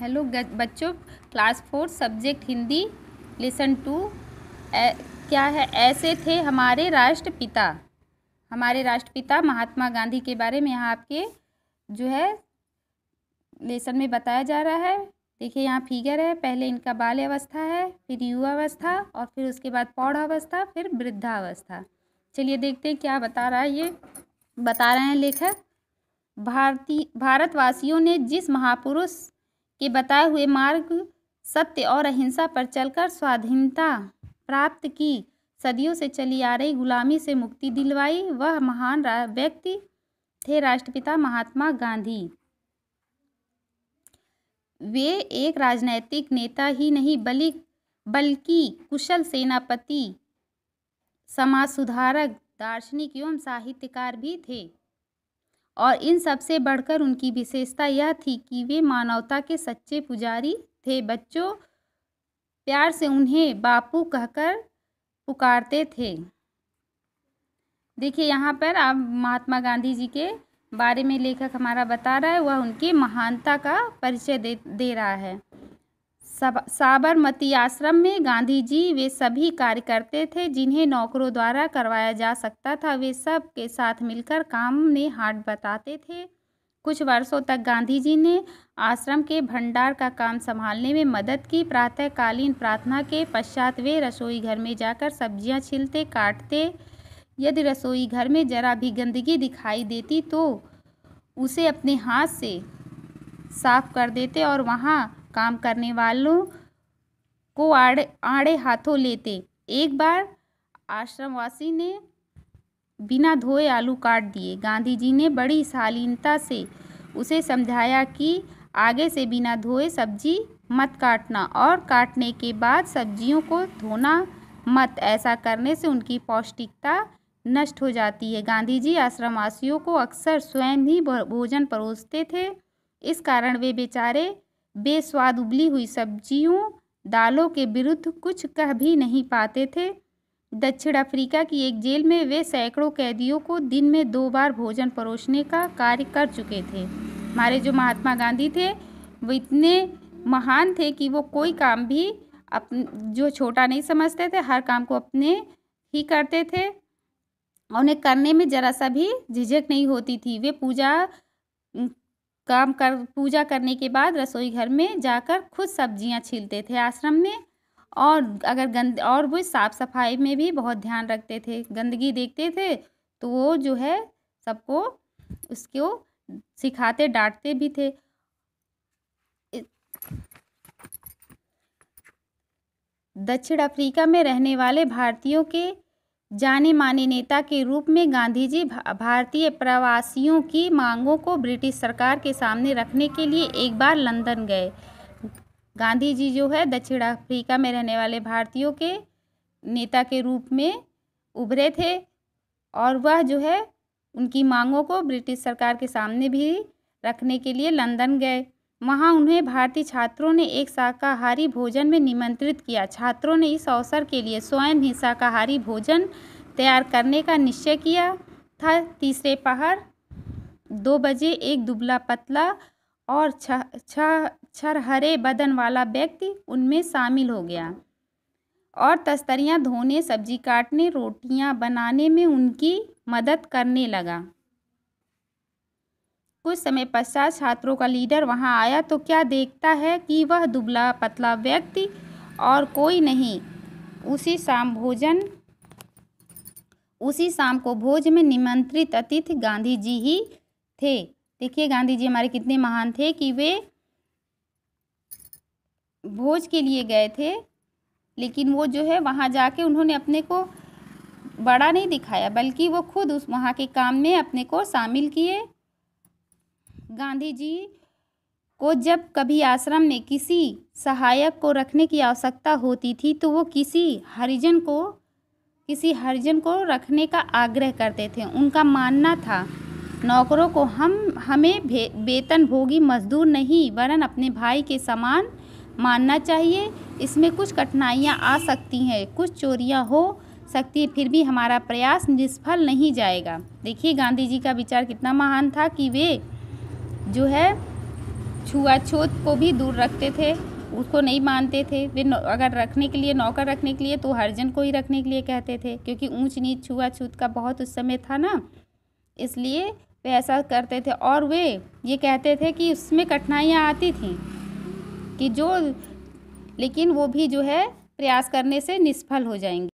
hello बच्चों class four subject Hindi lesson two क्या है ऐसे थे हमारे राष्ट्रपिता हमारे राष्ट्रपिता महात्मा गांधी के बारे में यहाँ आपके जो है लेसन में बताया जा रहा है देखिए यहाँ फिगर है पहले इनका बाल अवस्था है फिर युवा अवस्था और फिर उसके बाद पौधावस्था फिर वृद्धावस्था चलिए देखते हैं क्या बता रहा है ये बता रहे हैं लेखक भारतीय भारतवासियों ने जिस महापुरुष के बताए हुए मार्ग सत्य और अहिंसा पर चलकर स्वाधीनता प्राप्त की सदियों से चली आ रही गुलामी से मुक्ति दिलवाई वह महान व्यक्ति थे राष्ट्रपिता महात्मा गांधी वे एक राजनैतिक नेता ही नहीं बलि बल्कि कुशल सेनापति समाज सुधारक दार्शनिक एवं साहित्यकार भी थे और इन सबसे बढ़कर उनकी विशेषता यह थी कि वे मानवता के सच्चे पुजारी थे बच्चों प्यार से उन्हें बापू कहकर पुकारते थे देखिए यहाँ पर आप महात्मा गांधी जी के बारे में लेखक हमारा बता रहा है वह उनकी महानता का परिचय दे दे रहा है साबरमती आश्रम में गांधी जी वे सभी कार्य करते थे जिन्हें नौकरों द्वारा करवाया जा सकता था वे सब के साथ मिलकर काम में हाथ बताते थे कुछ वर्षों तक गांधी जी ने आश्रम के भंडार का काम संभालने में मदद की प्रातःकालीन प्रार्थना के पश्चात वे रसोई घर में जाकर सब्जियां छिलते काटते यदि रसोई घर में जरा भी गंदगी दिखाई देती तो उसे अपने हाथ से साफ कर देते और वहाँ काम करने वालों को आड़े आड़े हाथों लेते एक बार आश्रमवासी ने बिना धोए आलू काट दिए गांधी जी ने बड़ी शालीनता से उसे समझाया कि आगे से बिना धोए सब्जी मत काटना और काटने के बाद सब्जियों को धोना मत ऐसा करने से उनकी पौष्टिकता नष्ट हो जाती है गांधी जी आश्रमवासियों को अक्सर स्वयं ही भोजन परोसते थे इस कारण वे बेचारे बेस्वाद उबली हुई सब्जियों दालों के विरुद्ध कुछ कह भी नहीं पाते थे दक्षिण अफ्रीका की एक जेल में वे सैकड़ों कैदियों को दिन में दो बार भोजन परोसने का कार्य कर चुके थे हमारे जो महात्मा गांधी थे वो इतने महान थे कि वो कोई काम भी अप जो छोटा नहीं समझते थे हर काम को अपने ही करते थे उन्हें करने में जरा सा भी झिझक नहीं होती थी वे पूजा काम कर पूजा करने के बाद रसोई घर में जाकर खुद सब्जियां छीलते थे आश्रम में और अगर गंद और वो साफ़ सफाई में भी बहुत ध्यान रखते थे गंदगी देखते थे तो वो जो है सबको उसको सिखाते डांटते भी थे दक्षिण अफ्रीका में रहने वाले भारतीयों के जाने माने नेता के रूप में गांधी जी भारतीय प्रवासियों की मांगों को ब्रिटिश सरकार के सामने रखने के लिए एक बार लंदन गए गांधी जी जो है दक्षिण अफ्रीका में रहने वाले भारतीयों के नेता के रूप में उभरे थे और वह जो है उनकी मांगों को ब्रिटिश सरकार के सामने भी रखने के लिए लंदन गए वहाँ उन्हें भारतीय छात्रों ने एक शाकाहारी भोजन में निमंत्रित किया छात्रों ने इस अवसर के लिए स्वयं ही शाकाहारी भोजन तैयार करने का निश्चय किया था तीसरे पहर दो बजे एक दुबला पतला और छ छरहरे बदन वाला व्यक्ति उनमें शामिल हो गया और तस्तरियाँ धोने सब्जी काटने रोटियां बनाने में उनकी मदद करने लगा कुछ समय पश्चात छात्रों का लीडर वहाँ आया तो क्या देखता है कि वह दुबला पतला व्यक्ति और कोई नहीं उसी शाम भोजन उसी शाम को भोज में निमंत्रित अतिथि गांधी जी ही थे देखिए गांधी जी हमारे कितने महान थे कि वे भोज के लिए गए थे लेकिन वो जो है वहाँ जाके उन्होंने अपने को बड़ा नहीं दिखाया बल्कि वो खुद उस वहाँ के काम में अपने को शामिल किए गांधी जी को जब कभी आश्रम में किसी सहायक को रखने की आवश्यकता होती थी तो वो किसी हरिजन को किसी हरिजन को रखने का आग्रह करते थे उनका मानना था नौकरों को हम हमें वेतन भोगी मजदूर नहीं वरन अपने भाई के समान मानना चाहिए इसमें कुछ कठिनाइयाँ आ सकती हैं कुछ चोरियाँ हो सकती है फिर भी हमारा प्रयास निष्फल नहीं जाएगा देखिए गांधी जी का विचार कितना महान था कि वे जो है छुआछूत को भी दूर रखते थे उसको नहीं मानते थे वे अगर रखने के लिए नौकर रखने के लिए तो हरजन को ही रखने के लिए कहते थे क्योंकि ऊंच नीच छुआछूत का बहुत उस समय था ना इसलिए वे ऐसा करते थे और वे ये कहते थे कि उसमें कठिनाइयाँ आती थीं कि जो लेकिन वो भी जो है प्रयास करने से निष्फल हो जाएंगे